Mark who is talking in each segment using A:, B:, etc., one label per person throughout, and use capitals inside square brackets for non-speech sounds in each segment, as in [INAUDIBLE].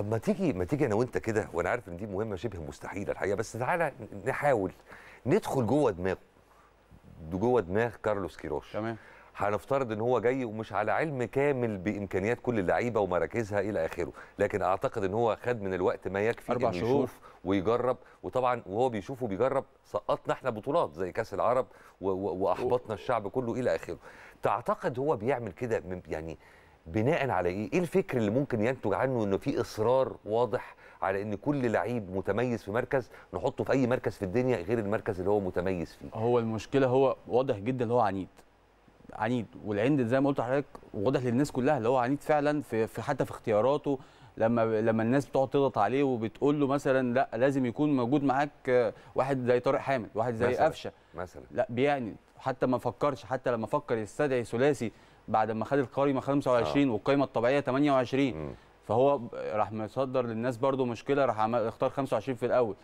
A: طب ما تيجي ما تيجي انا وانت كده وانا عارف ان دي مهمه شبه مستحيله الحقيقه بس تعالى نحاول ندخل جوه دماغه جوه دماغ كارلوس كيروش تمام هنفترض ان هو جاي ومش على علم كامل بامكانيات كل اللعيبه ومراكزها الى اخره لكن اعتقد ان هو خد من الوقت ما يكفي أربع انه يشوف ويجرب وطبعا وهو بيشوف وبيجرب سقطنا احنا بطولات زي كاس العرب واحبطنا الشعب كله الى اخره تعتقد هو بيعمل كده يعني بناء على ايه؟ ايه الفكر اللي ممكن ينتج عنه انه في اصرار واضح على ان كل لعيب متميز في مركز نحطه في اي مركز في الدنيا غير
B: المركز اللي هو متميز فيه؟ هو المشكله هو واضح جدا اللي هو عنيد. عنيد والعند زي ما قلت لحضرتك واضح للناس كلها اللي هو عنيد فعلا في, في حتى في اختياراته لما لما الناس بتقعد تضغط عليه وبتقول له مثلا لا لازم يكون موجود معاك واحد زي طارق حامد واحد زي قفشه مثلا لا بيعني حتى ما فكرش حتى لما فكر يستدعي ثلاثي بعد ما خد القاري ما خد 25 والقايمه الطبيعيه 28 مم. فهو راح مصدر للناس برده مشكله راح اختار 25 في الاول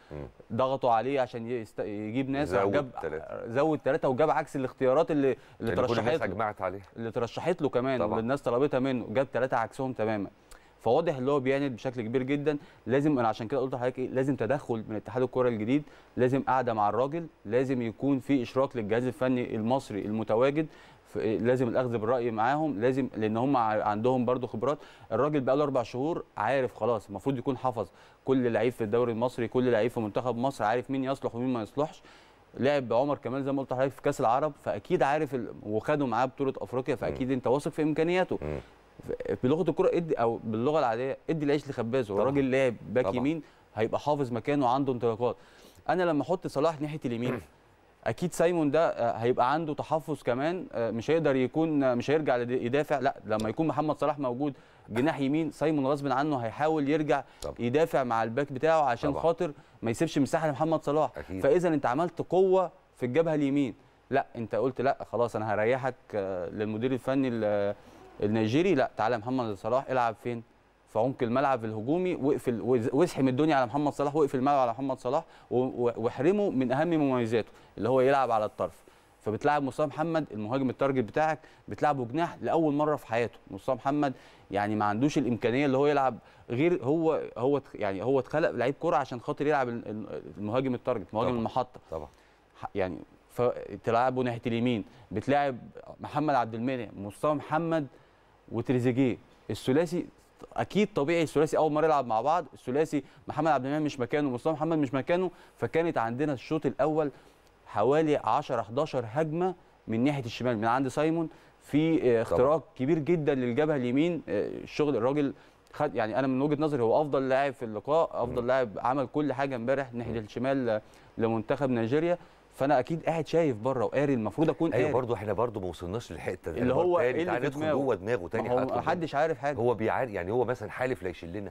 B: ضغطوا عليه عشان يست... يجيب ناس زود جاب تلاتة. زود ثلاثه وجاب عكس الاختيارات اللي اللي ترشحت له اجمعت اللي ترشحت له كمان طبعا. والناس طلبتها منه جاب ثلاثه عكسهم تماما فواضح اللي هو بيعند بشكل كبير جدا لازم انا عشان كده قلت لحضرتك ايه لازم تدخل من اتحاد الكره الجديد لازم قاعده مع الراجل لازم يكون في اشراك للجهاز الفني المصري المتواجد لازم الاخذ بالراي معاهم لازم لان هم عندهم برضو خبرات الراجل بقى له اربع شهور عارف خلاص المفروض يكون حفظ كل لعيب في الدوري المصري كل لعيب في منتخب مصر عارف مين يصلح ومين ما يصلحش لعب بعمر كمال زي ما قلت لحضرتك في كاس العرب فاكيد عارف ال... وخدوا معاه بطوله افريقيا فاكيد انت واثق في امكانياته بلغه الكوره ادي او باللغه العاديه ادي العيش لخبازه هو راجل لاعب باك يمين هيبقى حافظ مكانه عنده انطلاقات انا لما احط صلاح ناحيه اليمين [CLEARS THROAT] اكيد سايمون ده آه، هيبقى عنده تحفظ كمان آه، مش هيقدر يكون آه، مش هيرجع يدافع لا لما يكون محمد صلاح موجود جناح يمين سايمون غصب عنه هيحاول يرجع طبعا. يدافع مع الباك بتاعه عشان طبعا. خاطر ما يسيبش مساحه لمحمد صلاح فاذا انت عملت قوه في الجبهه اليمين لا انت قلت لا خلاص انا هريحك للمدير الفني النيجيري لا تعالى محمد صلاح العب فين في عمق الملعب الهجومي واقفل واسحم الدنيا على محمد صلاح واقفل الملعب على محمد صلاح واحرمه من اهم مميزاته اللي هو يلعب على الطرف فبتلعب مصطفى محمد المهاجم التارجت بتاعك بتلعبه جناح لاول مره في حياته مصطفى محمد يعني ما عندوش الامكانيه اللي هو يلعب غير هو هو يعني هو اتخلق لعيب كره عشان خاطر يلعب المهاجم التارجت مهاجم طبعًا. المحطه طبعا يعني فتلعبه ناحيه اليمين بتلاعب محمد عبد المنعم مصطفى محمد وتريزيجيه الثلاثي اكيد طبيعي الثلاثي اول مره يلعب مع بعض الثلاثي محمد عبد المنعم مش مكانه مصطفى محمد مش مكانه فكانت عندنا الشوط الاول حوالي 10 11 هجمه من ناحيه الشمال من عند سايمون في آه، اختراق كبير جدا للجبهه اليمين آه، الشغل الراجل خد يعني انا من وجهه نظري هو افضل لاعب في اللقاء افضل لاعب عمل كل حاجه امبارح ناحيه الشمال لمنتخب نيجيريا فانا اكيد قاعد شايف بره وقاري المفروض اكون ايوه برضه احنا برضه ما وصلناش للحته دي اللي هو ايه اللي دماغه جوه دماغه تاني هو محدش
A: عارف حاجه هو بيعار يعني هو مثلا حالف لا يشلنا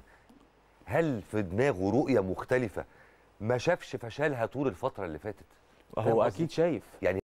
A: هل في دماغه رؤيه مختلفه ما شافش فشلها طول الفتره اللي فاتت هو اكيد شايف يعني